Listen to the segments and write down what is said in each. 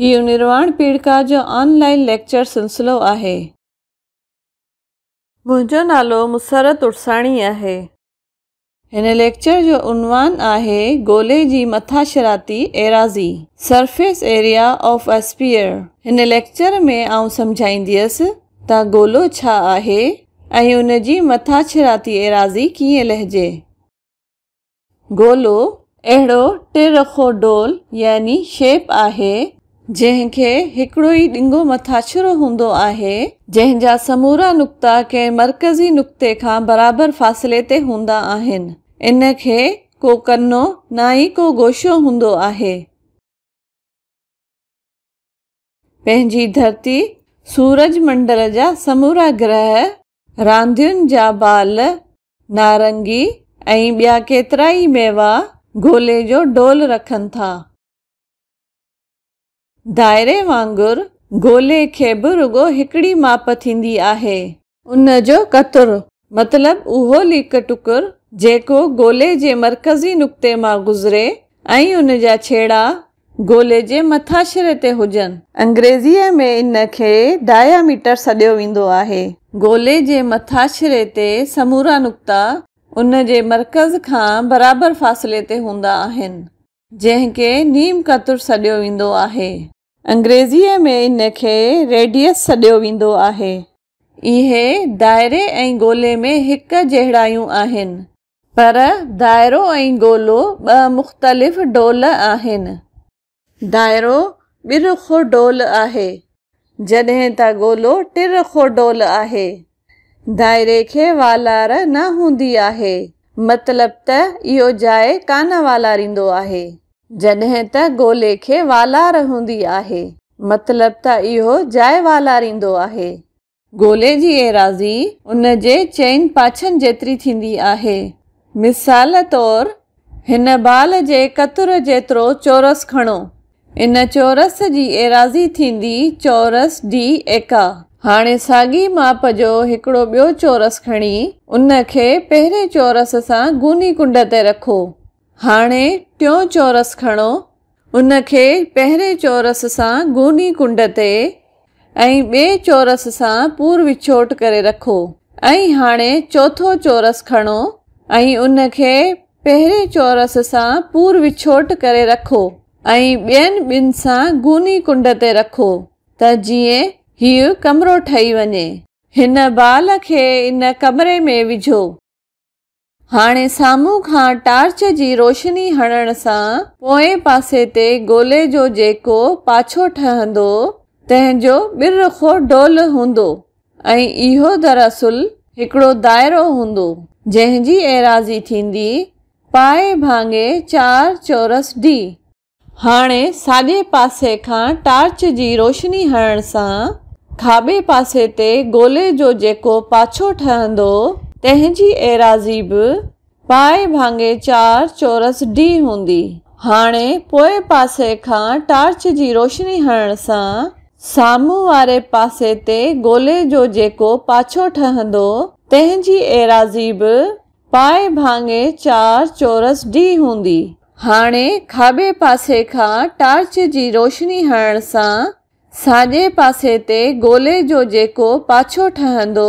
हीउ निर्वाण पीड़िका जो ऑनलाइन लेक्चर सिलसिलो आहे मुंहिंजो नालो मुसरत उर्साणी आहे हिन लेक्चर जो उनवान आहे गोले जी मथाशिराती एराज़ी सरफेस एरिया ऑफ एस्पियर हिन लेक्चर में आउं समुझाईंदी हुयसि त गोलो छा आहे ऐं उन जी मथा शिराइती एराज़ी कीअं लहिजे गोलो अहिड़ो टे रखो डोल यानी शेप आहे जंहिंखे हिकिड़ो ई ॾिंगो मथाछिरो हूंदो आहे जंहिंजा समूरा नुक़्ता कंहिं मर्कज़ी नुक़्ते खां बराबरि फ़ासिले ते हूंदा आहिनि इन खे को कनो न ई को गोशो हूंदो आहे पंहिंजी धरती सूरज मंडल जा समूरा ग्रह रांदियुनि जा बाल नारंगी ऐं ॿिया केतिरा ई मेवा गोले जो डोल रखनि था दाइरे वांगुरु गोले खे बि रुॻो हिकिड़ी माप थींदी आहे उन जो कतुरु मतिलबु उहो लीक टुकुरु जेको गोले जे मर्कज़ी नुक़्ते मां गुज़रे ऐं उन जा छेड़ा गोले जे मथाशिरे ते हुजनि अंग्रेजीअ में इनखे डाया मीटर सॾियो वेंदो आहे गोले जे मथाशिरे ते समूरा नुक़्ता उन जे मर्कज़ खां बराबरि फ़ासिले ते हूंदा आहिनि जंहिंखे नीम कतुरु सॾियो वेंदो आहे अंग्रेज़ीअ में इन खे रेडियस सॾियो वेंदो आहे इहे दाइरे ऐं गोले में हिकु जहिड़ायूं आहिनि पर दाइरो ऐं गोलो ॿ मुख़्तलिफ़ डोल आहिनि दाइरो ॿिर खो डोल आहे जॾहिं त गोलो टिर खो डोल आहे दाइरे खे वालार न हूंदी आहे मतिलबु त इहो जाइ कान वालारींदो आहे जॾहिं त गोले खे वालार हूंदी आहे मतिलब त इहो जाइ वालारींदो आहे गोले जी एराज़ी उन जे चइनि पाछनि जेतिरी थींदी आहे मिसाल तौर हिन बाल जे कतुर जेतिरो चोरस खणो इन चोरस जी एराज़ी थींदी चोरस डी एका हाणे साॻी माप जो हिकिड़ो ॿियो चोरसु खणी उन खे पहिरें चोरस सां गूनी कुंड ते रखो हाणे टियों चौरस खणो उन खे पहिरें चौरस सां गूनी कुंड ते ऐं ॿिए चौरस सां पूर विछोट करे रखो ऐं हाणे चोथो चौरस खणो ऐं उन खे पहिरें चौरस सां पूर विछोट करे रखो ऐं ॿियनि ॿिनि सां गूनी कुंड ते रखो त जीअं हीउ कमिरो ठही वञे हिन बाल खे इन कमरे में विझो हाणे साम्हूं खां टार्च जी रोशनी हणण सां पोए पासे ते गोले जो जेको पाछो ठहंदो तंहिंजो जो ॿि रखो हूंदो ऐं इहो दरअसल हिकिड़ो दाइरो हूंदो जंहिंजी एराज़ी थींदी पाए भाङे चार चौरस डी हाणे साॼे पासे खां टार्च जी रोशनी हणण सां खाॿे पासे ते गोले जो जेको पाछो ठहंदो तंहिंजी एराज़ी बि पाए भाङे चार चोरस डी हूंदी हाणे पोएं पासे खां टार्च जी रोशनी हणण सां साम्हूं वारे पासे ते गोले जो जेको पाछो ठहंदो तंहिंजी एराज़ी बि पाए भाङे चार चोरस डी हूंदी हाणे खाॿे पासे खां टार्च जी रोशनी हणण सां साॼे पासे ते गोले जो जेको पाछो ठहंदो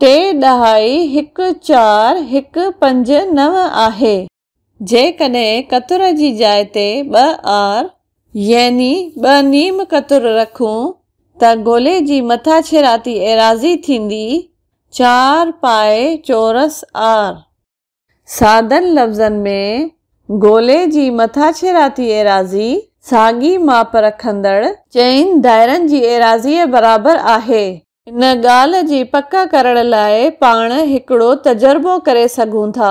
टे ॾह हिकु चारि हिकु पंज नव आहे जेकॾहिं कतुर जी जाइ ते ॿ आर यानी ॿ नीम कतुर रखूं त गोले जी मथा शिराती एराज़ी थींदी चार पाए चोरस आर सादनि लफ़्ज़नि में गोले जी मथा शिराती एराज़ी साॻी माप रखंदड़ चइनि दाइरनि जी एराज़ीअ बराबरि आहे इन ॻाल्हि जी पक करण लाइ पाण हिकिड़ो तज़ुर्बो करे सघूं था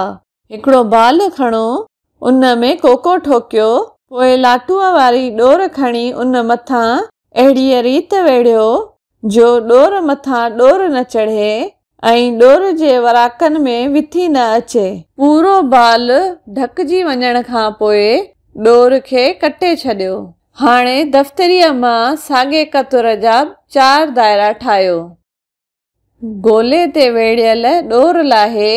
हिकिड़ो बाल खणो उन में कोको ठोकियो पोइ लाटूअ वारी डोर खणी उन मथां अहिड़ीअ रीत वेढ़ियो जो डोर मथां डोर न चढ़े ऐं डोर जे वराकनि में विथी न अचे पूरो बाल ढकजी वञण खां पोइ डोर खे कटे छॾियो हाणे दफ़्तरीअ मां साॻे क़तुर जा चार दाइरा ठाहियो गोले ते वेड़ियल ॾोरु लाहे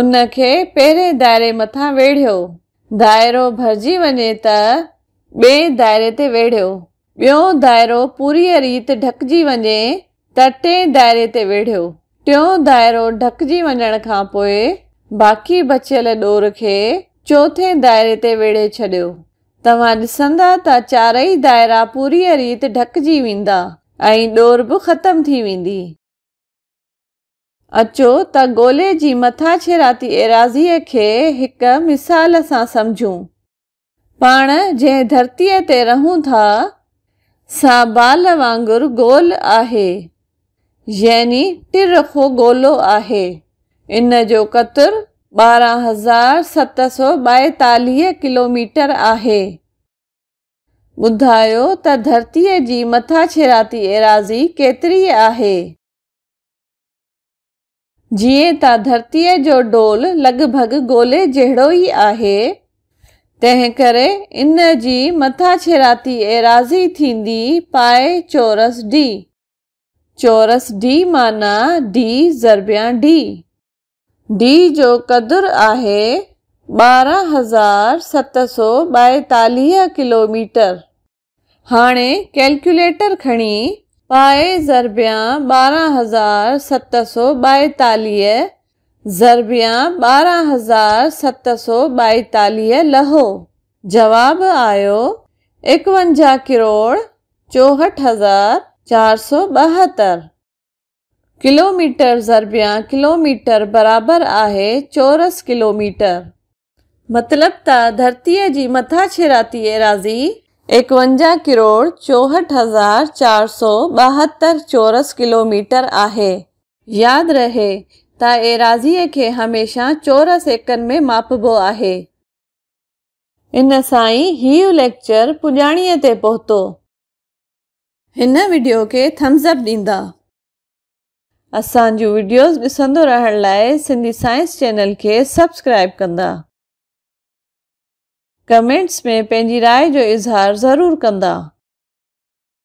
उन खे पहिरें दाइरे मथां वेड़ियो दाइरो भरिजी वञे त ॿिए दाइरे ते वेड़ियो ॿियो दाइरो पूरीअ रीति ढकिजी वञे त टे दाइरे ते वेड़ियो टियों दाइरो ढकिजी वञण खां पोइ बाक़ी बचियल ॾोर खे चोथें दाइरे ते वेड़े छॾियो तव्हां ॾिसंदा त चारई दाइरा पूरी रीति ढकिजी वेंदा ऐं ॾोर बि ख़तमु थी वेंदी अचो त गोले जी मथां शिराती ऐराज़ीअ खे हिकु मिसाल सां समुझूं पाण जंहिं धरतीअ ते रहूं था सा बाल वांगुरु गोल आहे यानी टिरखो गोलो आहे इन जो कतुरु ॿारहं हज़ार सत सौ ॿाएतालीह किलोमीटर आहे ॿुधायो त धरतीअ जी मथा शेराती ऐज़ी केतिरी आहे जीअं त धरतीअ जो डोल लॻभॻि गोले जहिड़ो ई आहे तंहिं करे इन जी मथा छिलाती एराज़ी थींदी पाए चोरस डी चोरस डी माना डी ज़रबिया डी डी जो क़दुरु आहे ॿारहं हज़ार सत सौ ॿाएतालीह किलोमीटर हाणे कैलकुलेटर खणी पाए ज़रबिया ॿारहं हज़ार सत सौ ॿाएतालीह ज़रबिया ॿारहं हज़ार सत सौ ॿाएतालीह लहो जवाब आयो एकवंजाह किरोड़ चोहठि हज़ार चारि सौ ॿहतरि किलोमीटर ज़रबिया किलोमीटर बराबर आहे चौरस किलोमीटर मतलब त धरतीअ जी मथाछिरातीअ राज़ी एकवंजाह किरोड़ चोहठि हज़ार चारि सौ ॿाहतरि चौरस किलोमीटर आहे यादि रहे त एराज़ीअ खे हमेशह चौरस एकनि में मापबो आहे इन सां ई हीउ लेक्चर पुॼाणीअ ते पहुतो हिन वीडियो खे थम्सअप अप ॾींदा असो वीडियोस ॾिसंदो रहण सिंधी साइंस चैनल के सब्सक्राइब कंदा कमेंट्स में पंहिंजी राय जो इज़हार जरूर कंदा